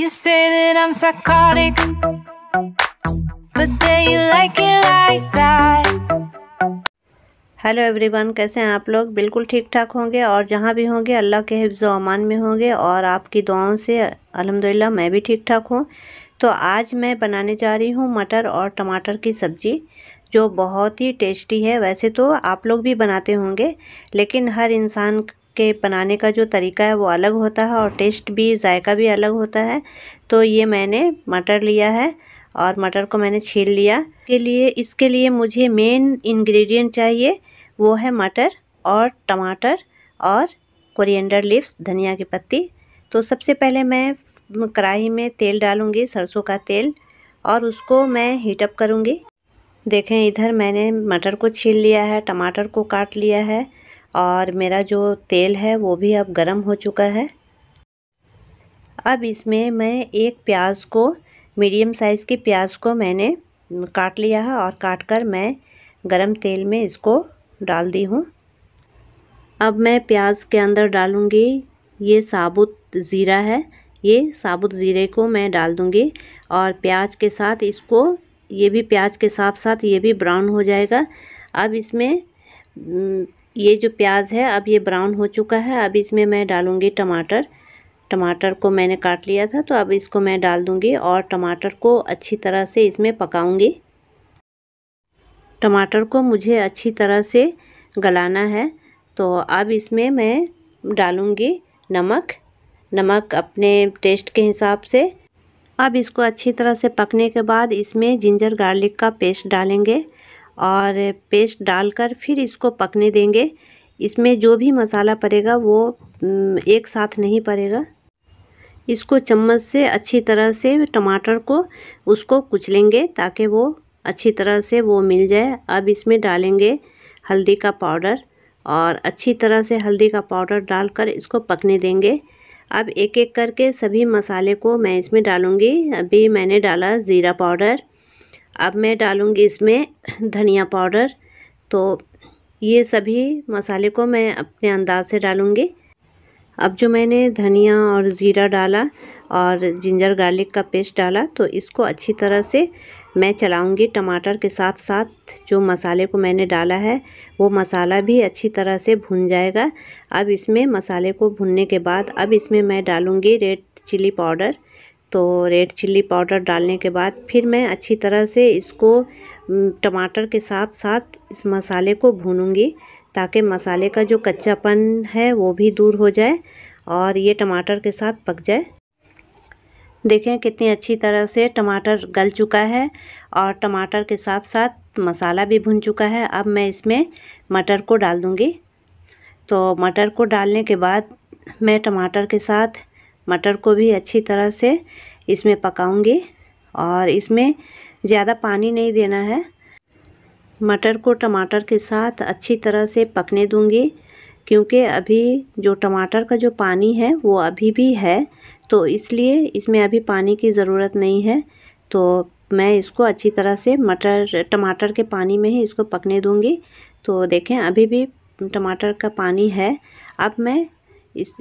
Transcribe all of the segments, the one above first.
You say that I'm psychotic, but then you like it like that. Hello everyone कैसे हैं आप लोग बिल्कुल ठीक ठाक होंगे और जहाँ भी होंगे अल्लाह के हिफ्ज़ अमान में होंगे और आपकी दुआओं से अल्हम्दुलिल्लाह मैं भी ठीक ठाक हूँ तो आज मैं बनाने जा रही हूँ मटर और टमाटर की सब्ज़ी जो बहुत ही टेस्टी है वैसे तो आप लोग भी बनाते होंगे लेकिन हर इंसान के बनाने का जो तरीका है वो अलग होता है और टेस्ट भी जायका भी अलग होता है तो ये मैंने मटर लिया है और मटर को मैंने छील लिया के लिए इसके लिए मुझे मेन इंग्रेडिएंट चाहिए वो है मटर और टमाटर और कोरिएंडर लिप्स धनिया की पत्ती तो सबसे पहले मैं कढ़ाई में तेल डालूँगी सरसों का तेल और उसको मैं हीटअप करूँगी देखें इधर मैंने मटर को छील लिया है टमाटर को काट लिया है और मेरा जो तेल है वो भी अब गर्म हो चुका है अब इसमें मैं एक प्याज को मीडियम साइज़ के प्याज को मैंने काट लिया है और काट कर मैं गरम तेल में इसको डाल दी हूँ अब मैं प्याज के अंदर डालूँगी ये साबुत ज़ीरा है ये साबुत ज़ीरे को मैं डाल दूँगी और प्याज के साथ इसको ये भी प्याज के साथ साथ ये भी ब्राउन हो जाएगा अब इसमें ये जो प्याज है अब ये ब्राउन हो चुका है अब इसमें मैं डालूँगी टमाटर टमाटर को मैंने काट लिया था तो अब इसको मैं डाल दूँगी और टमाटर को अच्छी तरह से इसमें पकाऊँगी टमाटर को मुझे अच्छी तरह से गलाना है तो अब इसमें मैं डालूँगी नमक नमक अपने टेस्ट के हिसाब से अब इसको अच्छी तरह से पकने के बाद इसमें जिंजर गार्लिक का पेस्ट डालेंगे और पेस्ट डालकर फिर इसको पकने देंगे इसमें जो भी मसाला पड़ेगा वो एक साथ नहीं पड़ेगा इसको चम्मच से अच्छी तरह से टमाटर को उसको कुचलेंगे ताकि वो अच्छी तरह से वो मिल जाए अब इसमें डालेंगे हल्दी का पाउडर और अच्छी तरह से हल्दी का पाउडर डालकर इसको पकने देंगे अब एक एक करके सभी मसाले को मैं इसमें डालूँगी अभी मैंने डाला ज़ीरा पाउडर अब मैं डालूँगी इसमें धनिया पाउडर तो ये सभी मसाले को मैं अपने अंदाज से डालूँगी अब जो मैंने धनिया और ज़ीरा डाला और जिंजर गार्लिक का पेस्ट डाला तो इसको अच्छी तरह से मैं चलाऊंगी टमाटर के साथ साथ जो मसाले को मैंने डाला है वो मसाला भी अच्छी तरह से भुन जाएगा अब इसमें मसाले को भुनने के बाद अब इसमें मैं डालूंगी रेड चिली पाउडर तो रेड चिल्ली पाउडर डालने के बाद फिर मैं अच्छी तरह से इसको टमाटर के साथ साथ इस मसाले को भूनूंगी ताकि मसाले का जो कच्चापन है वो भी दूर हो जाए और ये टमाटर के साथ पक जाए देखें कितनी अच्छी तरह से टमाटर गल चुका है और टमाटर के साथ साथ मसाला भी भुन चुका है अब मैं इसमें मटर को डाल दूँगी तो मटर को डालने के बाद मैं टमाटर के साथ मटर को भी अच्छी तरह से इसमें पकाऊंगी और इसमें ज़्यादा पानी नहीं देना है मटर को टमाटर के साथ अच्छी तरह से पकने दूंगी क्योंकि अभी जो टमाटर का जो पानी है वो अभी भी है तो इसलिए इसमें अभी पानी की ज़रूरत नहीं है तो मैं इसको अच्छी तरह से मटर टमाटर के पानी में ही इसको पकने दूंगी तो देखें अभी भी टमाटर का पानी है अब मैं इस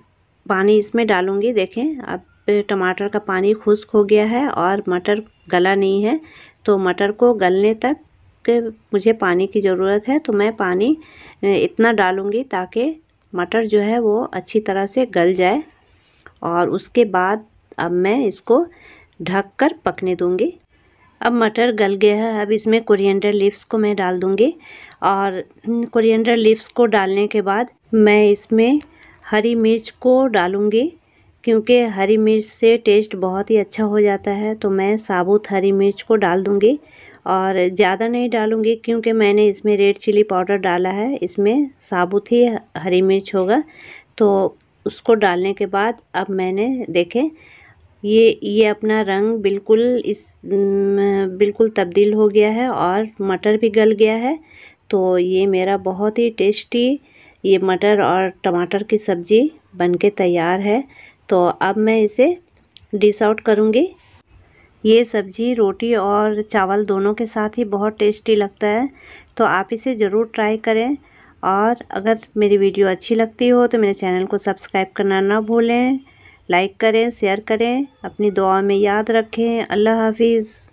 पानी इसमें डालूँगी देखें अब टमाटर का पानी खुश्क हो गया है और मटर गला नहीं है तो मटर को गलने तक मुझे पानी की ज़रूरत है तो मैं पानी इतना डालूँगी ताकि मटर जो है वो अच्छी तरह से गल जाए और उसके बाद अब मैं इसको ढक कर पकने दूँगी अब मटर गल गया है अब इसमें कोरिएंडर लीव्स को मैं डाल दूँगी और कोरिएंडर लीव्स को डालने के बाद मैं इसमें हरी मिर्च को डालूँगी क्योंकि हरी मिर्च से टेस्ट बहुत ही अच्छा हो जाता है तो मैं साबुत हरी मिर्च को डाल दूँगी और ज़्यादा नहीं डालूँगी क्योंकि मैंने इसमें रेड चिली पाउडर डाला है इसमें साबुत ही हरी मिर्च होगा तो उसको डालने के बाद अब मैंने देखें ये ये अपना रंग बिल्कुल इस बिल्कुल तब्दील हो गया है और मटर भी गल गया है तो ये मेरा बहुत ही टेस्टी ये मटर और टमाटर की सब्ज़ी बनके तैयार है तो अब मैं इसे डिस आउट करूँगी ये सब्ज़ी रोटी और चावल दोनों के साथ ही बहुत टेस्टी लगता है तो आप इसे ज़रूर ट्राई करें और अगर मेरी वीडियो अच्छी लगती हो तो मेरे चैनल को सब्सक्राइब करना ना भूलें लाइक करें शेयर करें अपनी दुआ में याद रखें अल्लाह हाफिज़